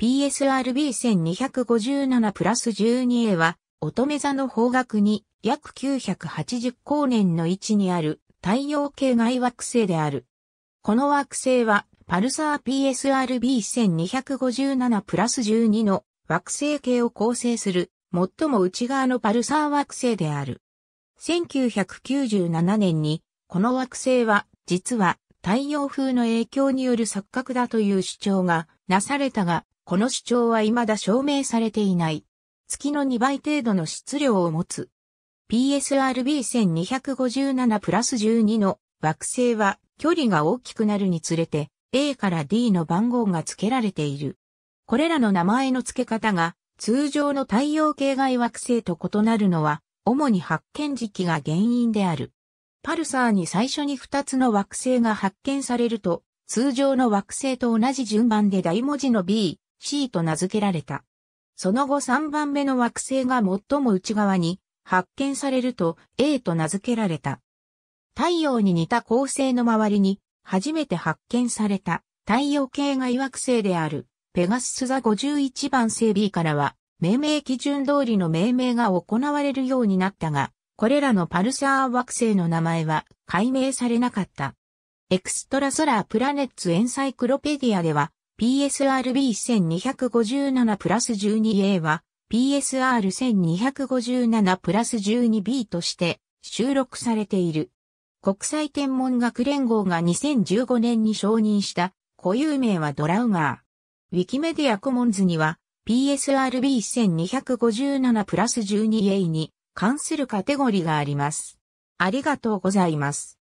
PSRB1257 プラス 12A は、乙女座の方角に約980光年の位置にある太陽系外惑星である。この惑星は、パルサー PSRB1257 プラス12の惑星系を構成する最も内側のパルサー惑星である。1997年に、この惑星は、実は太陽風の影響による錯覚だという主張がなされたが、この主張は未だ証明されていない。月の2倍程度の質量を持つ。PSRB1257 プラス12の惑星は距離が大きくなるにつれて A から D の番号が付けられている。これらの名前の付け方が通常の太陽系外惑星と異なるのは主に発見時期が原因である。パルサーに最初に2つの惑星が発見されると通常の惑星と同じ順番で大文字の B、C と名付けられた。その後3番目の惑星が最も内側に発見されると A と名付けられた。太陽に似た恒星の周りに初めて発見された太陽系外惑星であるペガスス座51番星 B からは命名基準通りの命名が行われるようになったが、これらのパルサー惑星の名前は解明されなかった。エクストラソラープラネッツエンサイクロペディアでは、PSRB1257 プラス 12A は PSR1257 プラス 12B として収録されている。国際天文学連合が2015年に承認した固有名はドラウガー。ウィキメディアコモンズには PSRB1257 プラス 12A に関するカテゴリーがあります。ありがとうございます。